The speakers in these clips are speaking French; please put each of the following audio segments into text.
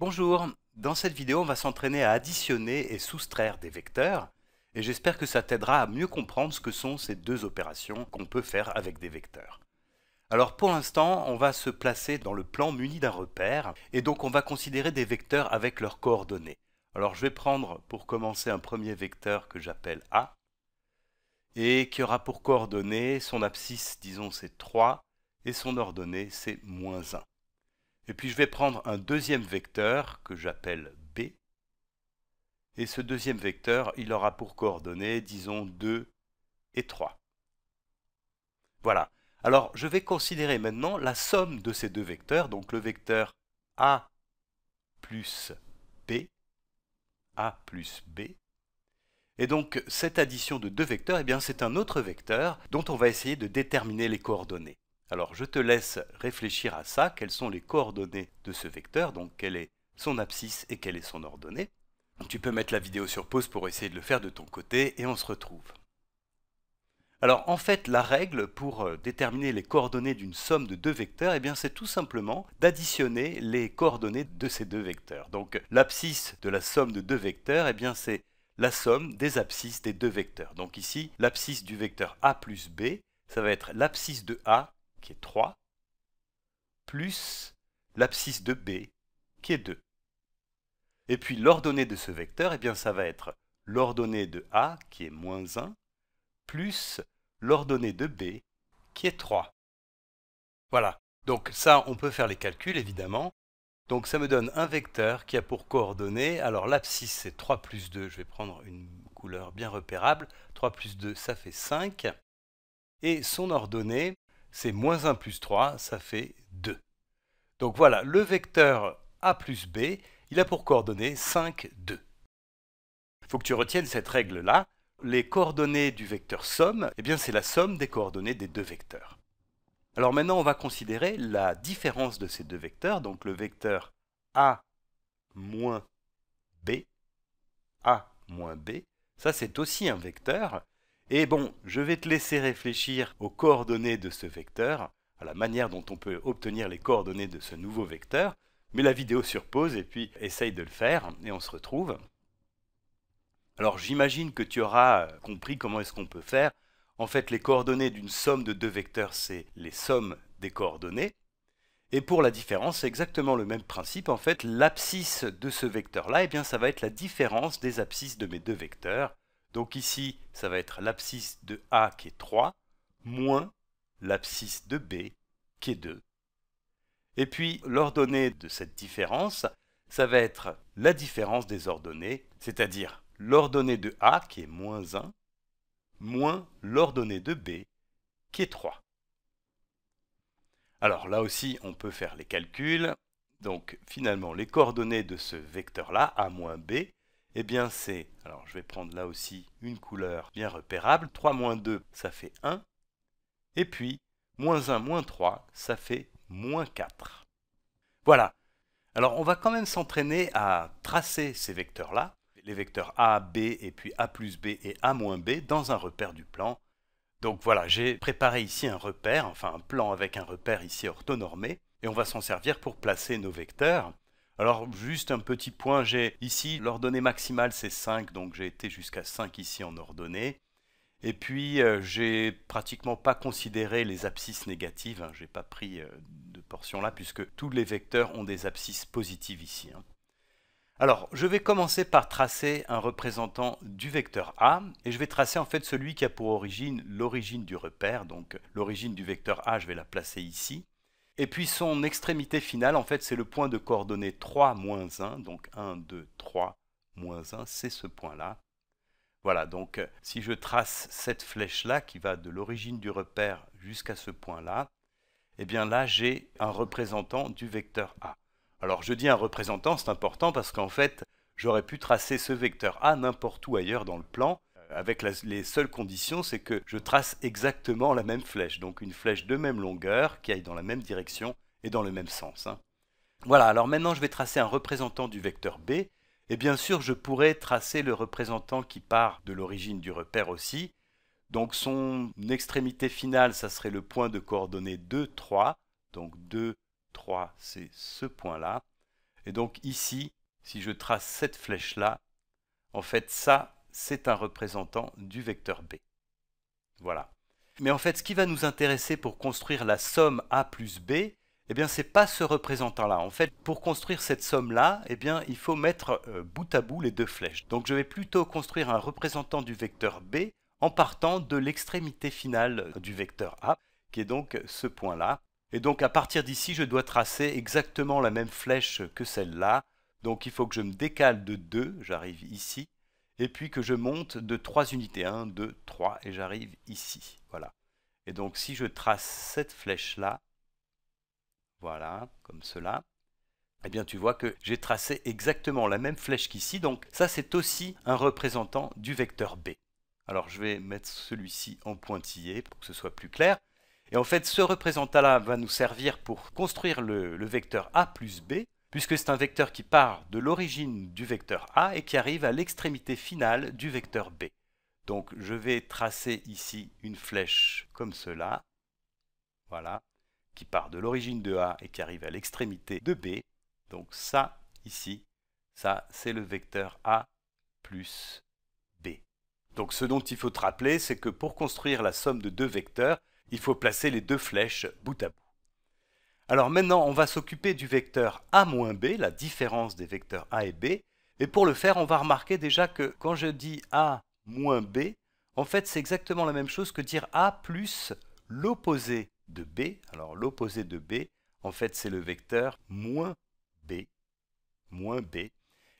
Bonjour, dans cette vidéo on va s'entraîner à additionner et soustraire des vecteurs et j'espère que ça t'aidera à mieux comprendre ce que sont ces deux opérations qu'on peut faire avec des vecteurs. Alors pour l'instant on va se placer dans le plan muni d'un repère et donc on va considérer des vecteurs avec leurs coordonnées. Alors je vais prendre pour commencer un premier vecteur que j'appelle A et qui aura pour coordonnées son abscisse disons c'est 3 et son ordonnée c'est moins 1. Et puis je vais prendre un deuxième vecteur que j'appelle B. Et ce deuxième vecteur, il aura pour coordonnées, disons, 2 et 3. Voilà. Alors je vais considérer maintenant la somme de ces deux vecteurs, donc le vecteur A plus B, A plus B. Et donc cette addition de deux vecteurs, eh bien c'est un autre vecteur dont on va essayer de déterminer les coordonnées. Alors je te laisse réfléchir à ça, quelles sont les coordonnées de ce vecteur, donc quelle est son abscisse et quelle est son ordonnée. Tu peux mettre la vidéo sur pause pour essayer de le faire de ton côté et on se retrouve. Alors en fait, la règle pour euh, déterminer les coordonnées d'une somme de deux vecteurs, eh c'est tout simplement d'additionner les coordonnées de ces deux vecteurs. Donc l'abscisse de la somme de deux vecteurs, eh bien c'est la somme des abscisses des deux vecteurs. Donc ici, l'abscisse du vecteur A plus B, ça va être l'abscisse de A qui est 3, plus l'abscisse de B, qui est 2. Et puis l'ordonnée de ce vecteur, eh bien, ça va être l'ordonnée de A, qui est moins 1, plus l'ordonnée de B, qui est 3. Voilà, donc ça, on peut faire les calculs, évidemment. Donc ça me donne un vecteur qui a pour coordonnées, alors l'abscisse c'est 3 plus 2, je vais prendre une couleur bien repérable, 3 plus 2 ça fait 5, et son ordonnée, c'est moins 1 plus 3, ça fait 2. Donc voilà, le vecteur a plus b, il a pour coordonnées 5, 2. Il faut que tu retiennes cette règle-là. Les coordonnées du vecteur somme, eh bien c'est la somme des coordonnées des deux vecteurs. Alors maintenant, on va considérer la différence de ces deux vecteurs, donc le vecteur a moins b, a moins b, ça c'est aussi un vecteur, et bon, je vais te laisser réfléchir aux coordonnées de ce vecteur, à la manière dont on peut obtenir les coordonnées de ce nouveau vecteur. Mets la vidéo sur pause et puis essaye de le faire et on se retrouve. Alors j'imagine que tu auras euh, compris comment est-ce qu'on peut faire. En fait, les coordonnées d'une somme de deux vecteurs, c'est les sommes des coordonnées. Et pour la différence, c'est exactement le même principe. En fait, l'abscisse de ce vecteur-là, eh bien, ça va être la différence des abscisses de mes deux vecteurs. Donc ici, ça va être l'abscisse de A qui est 3, moins l'abscisse de B qui est 2. Et puis, l'ordonnée de cette différence, ça va être la différence des ordonnées, c'est-à-dire l'ordonnée de A qui est moins 1, moins l'ordonnée de B qui est 3. Alors là aussi, on peut faire les calculs. Donc finalement, les coordonnées de ce vecteur-là, A moins B, eh bien c'est, alors je vais prendre là aussi une couleur bien repérable, 3 moins 2 ça fait 1, et puis moins 1 moins 3 ça fait moins 4. Voilà, alors on va quand même s'entraîner à tracer ces vecteurs-là, les vecteurs A, B et puis A plus B et A moins B dans un repère du plan. Donc voilà, j'ai préparé ici un repère, enfin un plan avec un repère ici orthonormé, et on va s'en servir pour placer nos vecteurs. Alors juste un petit point, j'ai ici l'ordonnée maximale c'est 5, donc j'ai été jusqu'à 5 ici en ordonnée. Et puis euh, j'ai pratiquement pas considéré les abscisses négatives, hein. j'ai pas pris euh, de portion là puisque tous les vecteurs ont des abscisses positives ici. Hein. Alors je vais commencer par tracer un représentant du vecteur A et je vais tracer en fait celui qui a pour origine l'origine du repère, donc l'origine du vecteur A je vais la placer ici. Et puis son extrémité finale, en fait, c'est le point de coordonnée 3 moins 1, donc 1, 2, 3 moins 1, c'est ce point-là. Voilà, donc euh, si je trace cette flèche-là qui va de l'origine du repère jusqu'à ce point-là, eh bien là j'ai un représentant du vecteur A. Alors je dis un représentant, c'est important parce qu'en fait j'aurais pu tracer ce vecteur A n'importe où ailleurs dans le plan, avec les seules conditions, c'est que je trace exactement la même flèche, donc une flèche de même longueur qui aille dans la même direction et dans le même sens. Hein. Voilà, alors maintenant je vais tracer un représentant du vecteur B, et bien sûr je pourrais tracer le représentant qui part de l'origine du repère aussi, donc son extrémité finale, ça serait le point de coordonnées 2, 3, donc 2, 3 c'est ce point-là, et donc ici, si je trace cette flèche-là, en fait, ça, c'est un représentant du vecteur B. Voilà. Mais en fait, ce qui va nous intéresser pour construire la somme A plus B, eh bien, c'est pas ce représentant-là. En fait, pour construire cette somme-là, eh bien, il faut mettre euh, bout à bout les deux flèches. Donc, je vais plutôt construire un représentant du vecteur B en partant de l'extrémité finale du vecteur A, qui est donc ce point-là. Et donc, à partir d'ici, je dois tracer exactement la même flèche que celle-là. Donc, il faut que je me décale de 2, j'arrive ici, et puis que je monte de 3 unités, 1, 2, 3, et j'arrive ici, voilà. Et donc si je trace cette flèche-là, voilà, comme cela, eh bien tu vois que j'ai tracé exactement la même flèche qu'ici, donc ça c'est aussi un représentant du vecteur B. Alors je vais mettre celui-ci en pointillé pour que ce soit plus clair. Et en fait, ce représentant-là va nous servir pour construire le, le vecteur A plus B, puisque c'est un vecteur qui part de l'origine du vecteur A et qui arrive à l'extrémité finale du vecteur B. Donc je vais tracer ici une flèche comme cela, voilà, qui part de l'origine de A et qui arrive à l'extrémité de B. Donc ça, ici, ça c'est le vecteur A plus B. Donc ce dont il faut te rappeler, c'est que pour construire la somme de deux vecteurs, il faut placer les deux flèches bout à bout. Alors maintenant, on va s'occuper du vecteur A B, la différence des vecteurs A et B. Et pour le faire, on va remarquer déjà que quand je dis A B, en fait, c'est exactement la même chose que dire A plus l'opposé de B. Alors l'opposé de B, en fait, c'est le vecteur moins B. B.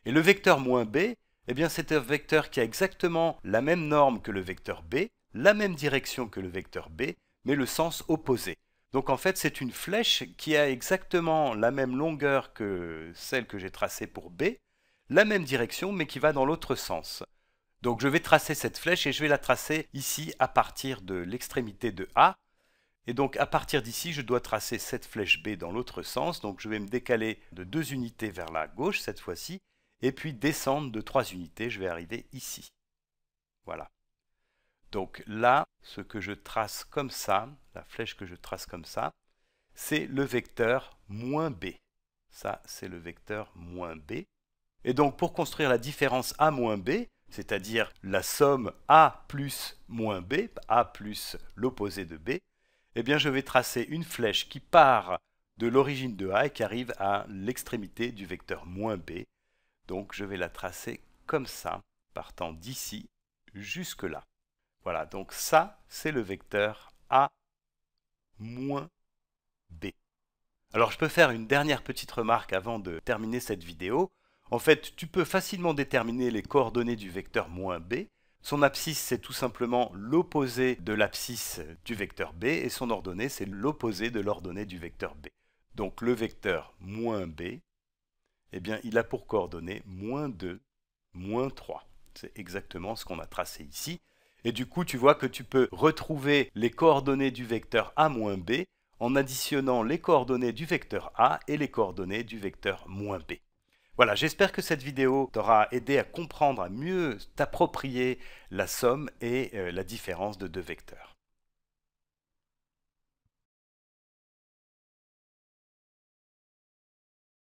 Et le vecteur moins B, eh bien, c'est un vecteur qui a exactement la même norme que le vecteur B, la même direction que le vecteur B, mais le sens opposé. Donc en fait, c'est une flèche qui a exactement la même longueur que celle que j'ai tracée pour B, la même direction, mais qui va dans l'autre sens. Donc je vais tracer cette flèche et je vais la tracer ici à partir de l'extrémité de A. Et donc à partir d'ici, je dois tracer cette flèche B dans l'autre sens. Donc je vais me décaler de deux unités vers la gauche cette fois-ci, et puis descendre de trois unités, je vais arriver ici. Voilà. Donc là, ce que je trace comme ça, la flèche que je trace comme ça, c'est le vecteur moins b. Ça, c'est le vecteur moins b. Et donc pour construire la différence a moins b, c'est-à-dire la somme a plus moins b, a plus l'opposé de b, eh bien je vais tracer une flèche qui part de l'origine de a et qui arrive à l'extrémité du vecteur moins b. Donc je vais la tracer comme ça, partant d'ici jusque là. Voilà, donc ça, c'est le vecteur A moins B. Alors je peux faire une dernière petite remarque avant de terminer cette vidéo. En fait, tu peux facilement déterminer les coordonnées du vecteur moins B. Son abscisse, c'est tout simplement l'opposé de l'abscisse du vecteur B, et son ordonnée, c'est l'opposé de l'ordonnée du vecteur B. Donc le vecteur moins B, eh bien, il a pour coordonnées moins 2, moins 3. C'est exactement ce qu'on a tracé ici. Et du coup, tu vois que tu peux retrouver les coordonnées du vecteur A moins B en additionnant les coordonnées du vecteur A et les coordonnées du vecteur moins B. Voilà, j'espère que cette vidéo t'aura aidé à comprendre, à mieux t'approprier la somme et euh, la différence de deux vecteurs.